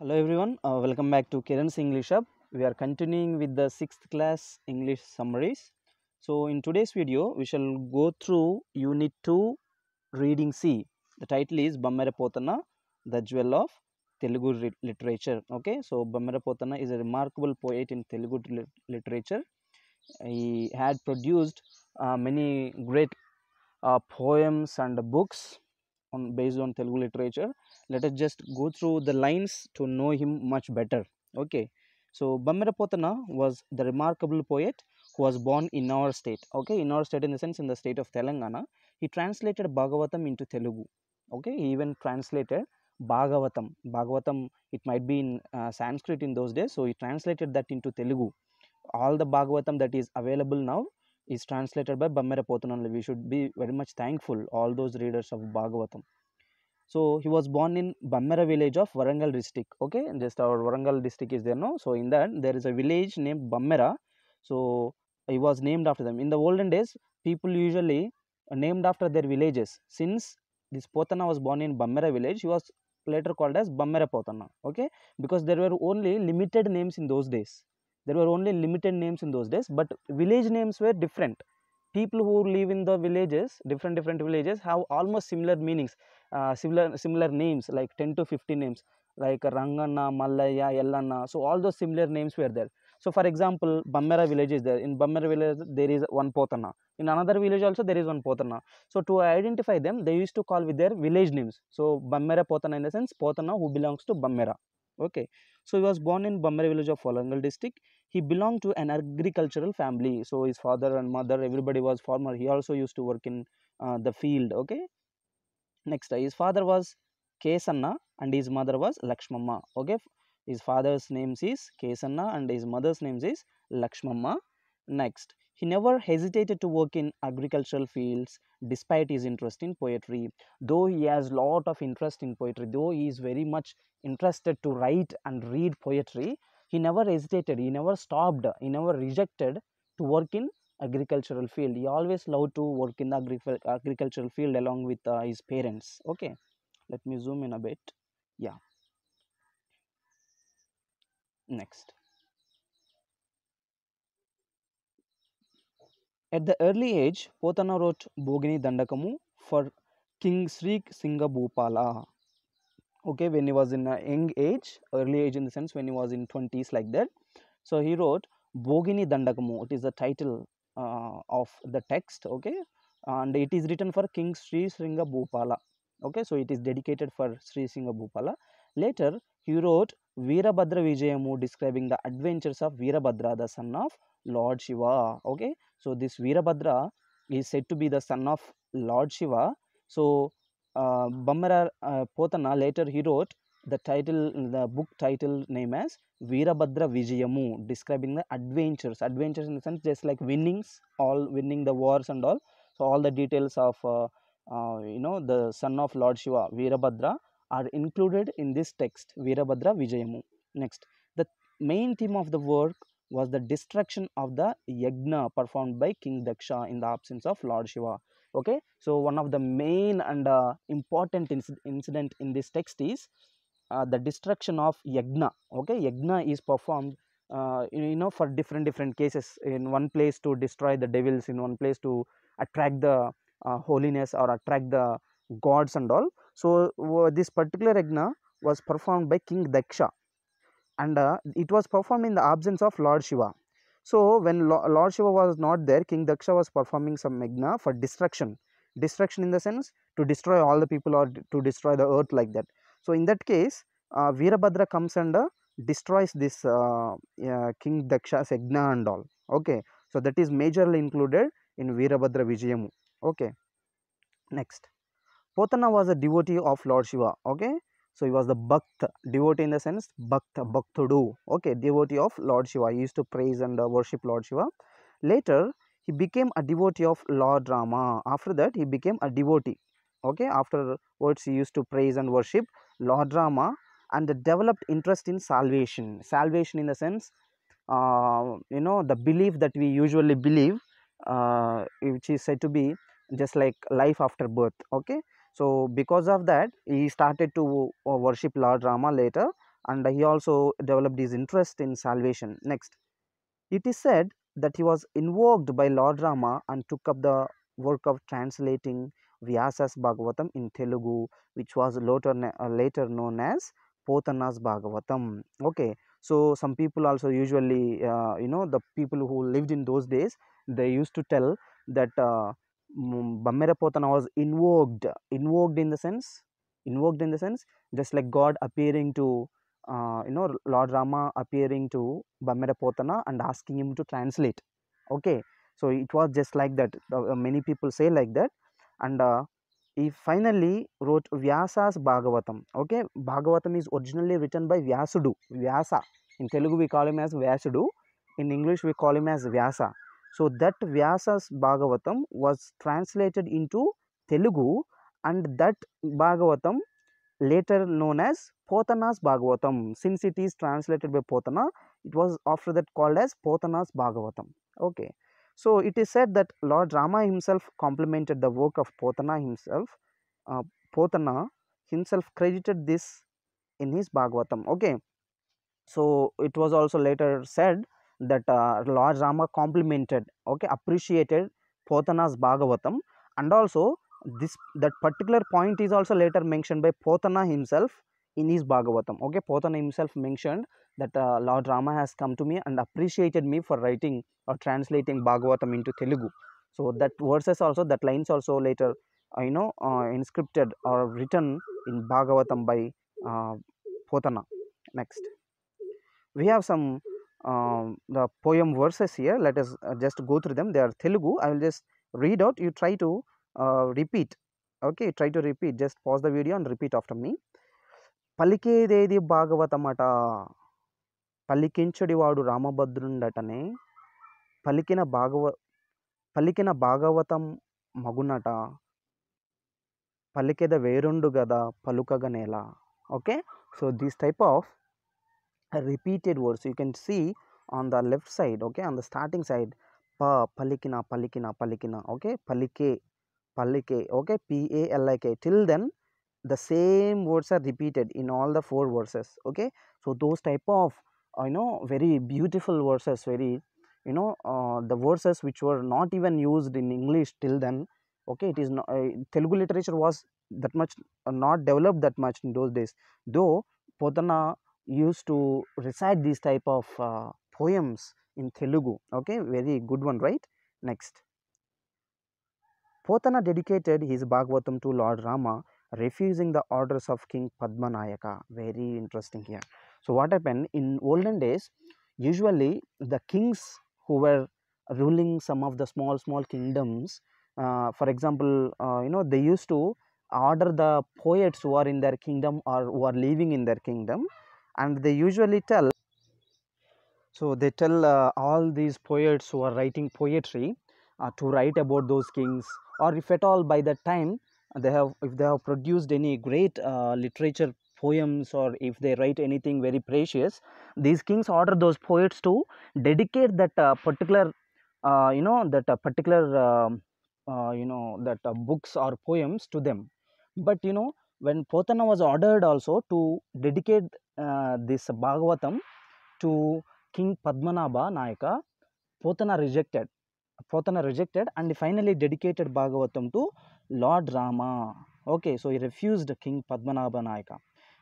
Hello everyone, uh, welcome back to Kiran's English Hub. We are continuing with the 6th class English summaries. So in today's video, we shall go through Unit 2 Reading C. The title is Bammara Potana, the Jewel of Telugu Literature. Okay, so Bammara Potana is a remarkable poet in Telugu literature. He had produced uh, many great uh, poems and books on based on Telugu literature. Let us just go through the lines to know him much better. Okay. So Bammirapotana was the remarkable poet who was born in our state. Okay, in our state in the sense in the state of Telangana. He translated Bhagavatam into Telugu. Okay, he even translated Bhagavatam. Bhagavatam, it might be in uh, Sanskrit in those days, so he translated that into Telugu. All the Bhagavatam that is available now, is translated by Bammara Potana. We should be very much thankful, all those readers of Bhagavatam. So he was born in Bammara village of Varangal district. Okay, just our Varangal district is there, no? So in that there is a village named Bammara. So he was named after them. In the olden days, people usually named after their villages. Since this Potana was born in Bammara village, he was later called as Bammara Potana. Okay, because there were only limited names in those days there were only limited names in those days but village names were different people who live in the villages different different villages have almost similar meanings uh, similar similar names like 10 to 15 names like Rangana, mallaya ellanna so all those similar names were there so for example bammera village is there in bammera village there is one potanna in another village also there is one potanna so to identify them they used to call with their village names so bammera potanna in the sense potanna who belongs to bammera okay so he was born in bammera village of walangal district he belonged to an agricultural family so his father and mother everybody was farmer he also used to work in uh, the field okay next his father was kesanna and his mother was lakshmamma okay his father's name is kesanna and his mother's name is lakshmamma next he never hesitated to work in agricultural fields despite his interest in poetry though he has lot of interest in poetry though he is very much interested to write and read poetry he never hesitated he never stopped he never rejected to work in agricultural field he always loved to work in the agri- agricultural field along with uh, his parents okay let me zoom in a bit yeah next at the early age potana wrote bogini dandakamu for king sri singabhupala okay when he was in a young age early age in the sense when he was in 20s like that so he wrote bogini dandakamu it is the title uh, of the text okay and it is written for king sri Singha bhupala okay so it is dedicated for sri Singha bhupala later he wrote Veerabhadra Vijayamu describing the adventures of Veerabhadra, the son of Lord Shiva. Okay, so this Veerabhadra is said to be the son of Lord Shiva. So uh, Bammara uh, Potana later he wrote the title, the book title name as Veerabhadra Vijayamu, describing the adventures. Adventures in the sense just like winnings, all winning the wars and all. So all the details of uh, uh, you know the son of Lord Shiva, Veerabhadra, are included in this text, Veerabhadra Vijayamu. Next, the main theme of the work was the destruction of the yagna performed by King Daksha in the absence of Lord Shiva okay so one of the main and uh, important inc incident in this text is uh, the destruction of yagna okay yagna is performed uh, you know for different different cases in one place to destroy the devils in one place to attract the uh, holiness or attract the gods and all so this particular yagna was performed by king daksha and uh, it was performed in the absence of lord shiva so when Lord Shiva was not there, King Daksha was performing some Megna for destruction. Destruction in the sense to destroy all the people or to destroy the earth like that. So in that case, uh, Virabhadra comes and uh, destroys this uh, uh, King Daksha's Yajna and all. Okay. So that is majorly included in Virabhadra Vijayamu. Okay. Next. Potana was a devotee of Lord Shiva. Okay. So he was the bhakt, devotee in the sense bhakt, bhaktudu. Okay, devotee of Lord Shiva. He used to praise and uh, worship Lord Shiva. Later, he became a devotee of Lord Rama. After that, he became a devotee. Okay, afterwards he used to praise and worship Lord Rama and developed interest in salvation. Salvation in the sense, uh, you know, the belief that we usually believe, uh, which is said to be just like life after birth. Okay, so because of that he started to uh, worship lord rama later and he also developed his interest in salvation next it is said that he was invoked by lord rama and took up the work of translating Vyasa's Bhagavatam in Telugu, which was later, uh, known as Potana's Bhagavatam. Okay, so some people also usually, uh, you know, the people who lived in those days, they used to tell that uh, Bammerapotana was invoked, invoked in the sense, invoked in the sense, just like God appearing to, uh, you know, Lord Rama appearing to Bammerapotana and asking him to translate. Okay, so it was just like that. Uh, uh, many people say like that, and uh, he finally wrote Vyasa's Bhagavatam. Okay, Bhagavatam is originally written by Vyasudu, Vyasa. In Telugu we call him as Vyasudu. In English we call him as Vyasa. So that Vyasa's Bhagavatam was translated into Telugu and that Bhagavatam later known as Potana's Bhagavatam. Since it is translated by Potana, it was after that called as Potana's Bhagavatam. Okay. So it is said that Lord Rama himself complemented the work of Potana himself. Uh, Potana himself credited this in his Bhagavatam. Okay. So it was also later said that uh, Lord Rama complimented, okay, appreciated Potana's Bhagavatam, and also this that particular point is also later mentioned by Potana himself in his Bhagavatam. Okay, Potana himself mentioned that uh, Lord Rama has come to me and appreciated me for writing or translating Bhagavatam into Telugu. So that verses also that lines also later uh, you know uh, inscripted or written in Bhagavatam by uh, Potana. Next, we have some the poem verses here let us just go through them they are Telugu I will just read out you try to repeat okay try to repeat just pause the video and repeat after me పలికేదేది భాగవతమట పలికించుడివాడు రామభద్రుండటనే పలికిన భాగవ పలికిన భాగవతం మగునట పలికెద వేరుండు గదా పలుకగనేలా okay so these type of repeated words you can see on the left side okay on the starting side pa palikina palikina palikina okay palike palike okay p a l i k till then the same words are repeated in all the four verses okay so those type of uh, you know very beautiful verses very you know uh, the verses which were not even used in english till then okay it is not, uh, telugu literature was that much uh, not developed that much in those days though potana used to recite these type of uh, poems in Telugu. Okay, very good one, right? Next. Potana dedicated his Bhagavatam to Lord Rama, refusing the orders of King Padmanayaka. Very interesting here. So, what happened in olden days? Usually, the kings who were ruling some of the small, small kingdoms, uh, for example, uh, you know, they used to order the poets who are in their kingdom or who are living in their kingdom and they usually tell so they tell uh, all these poets who are writing poetry uh, to write about those kings or if at all by that time uh, they have if they have produced any great uh, literature poems or if they write anything very precious these kings order those poets to dedicate that uh, particular uh, you know that particular um, you know that books or poems to them but you know when Potana was ordered also to dedicate uh, this Bhagavatam to King Padmanabha Nayaka, Potana rejected. Potana rejected and finally dedicated Bhagavatam to Lord Rama. Okay, so he refused King Padmanabha Nayaka.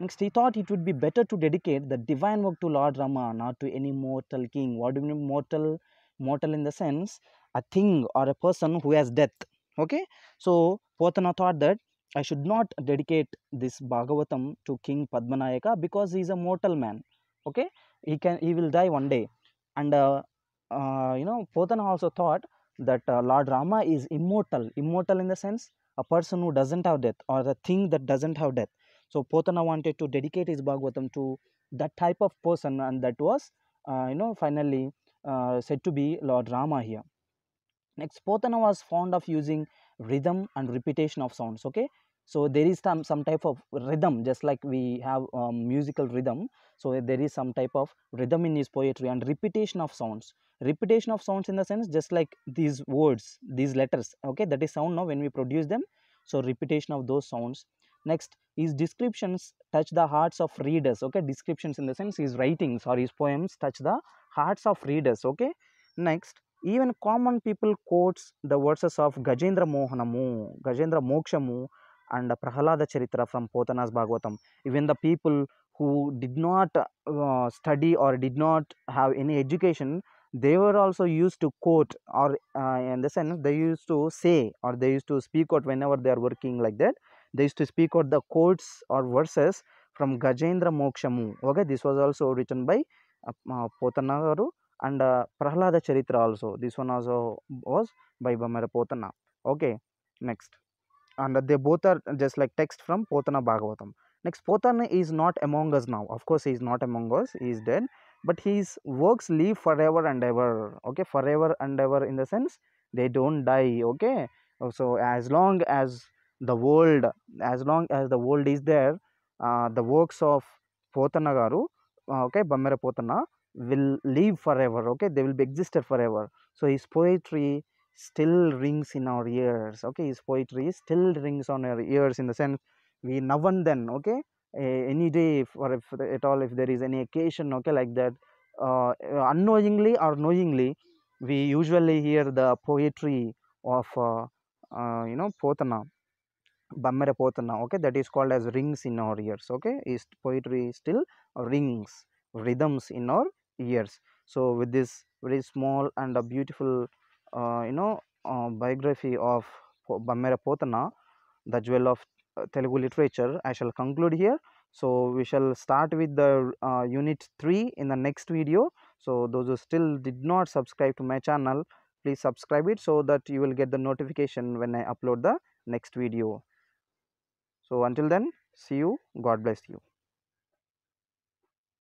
Next, he thought it would be better to dedicate the divine work to Lord Rama, not to any mortal king. What do you mean mortal? Mortal in the sense, a thing or a person who has death. Okay, so Potana thought that I should not dedicate this Bhagavatam to King Padmanayaka because he is a mortal man. Okay, he can he will die one day, and uh, uh, you know Potana also thought that uh, Lord Rama is immortal, immortal in the sense a person who doesn't have death or a thing that doesn't have death. So Potana wanted to dedicate his Bhagavatam to that type of person, and that was uh, you know finally uh, said to be Lord Rama here. Next, Potana was fond of using rhythm and repetition of sounds okay so there is some, some type of rhythm just like we have um, musical rhythm so there is some type of rhythm in his poetry and repetition of sounds repetition of sounds in the sense just like these words these letters okay that is sound now when we produce them so repetition of those sounds next his descriptions touch the hearts of readers okay descriptions in the sense his writings or his poems touch the hearts of readers okay next even common people quotes the verses of Gajendra మోహనము గజేంద్ర మోక్షము and Prahlada చరిత్ర from Pothana's Bhagavatam even the people who did not study or did not have any education they were also used to quote or uh, in they used to say or they used to speak out whenever they are working like that they used to speak out the quotes or verses from gajendra mokshamu okay this was also written by uh, potana and uh, Prahlada Charitra also. This one also was by Bhamara Potana. Okay, next. And uh, they both are just like text from Potana Bhagavatam. Next, Potana is not among us now. Of course, he is not among us. He is dead. But his works live forever and ever. Okay, forever and ever in the sense they don't die. Okay, so as long as the world, as long as the world is there, uh, the works of Potana Garu, uh, okay, Bhamara Potana, will live forever okay they will be existed forever so his poetry still rings in our ears okay his poetry still rings on our ears in the sense we now and then okay any day if, or if at all if there is any occasion okay like that uh, unknowingly or knowingly we usually hear the poetry of uh, uh, you know potana bammara potana okay that is called as rings in our ears okay is poetry still rings rhythms in our years so with this very small and a beautiful uh, you know uh, biography of Bammera Potana the jewel of uh, Telugu literature I shall conclude here so we shall start with the uh, unit 3 in the next video so those who still did not subscribe to my channel please subscribe it so that you will get the notification when i upload the next video so until then see you god bless you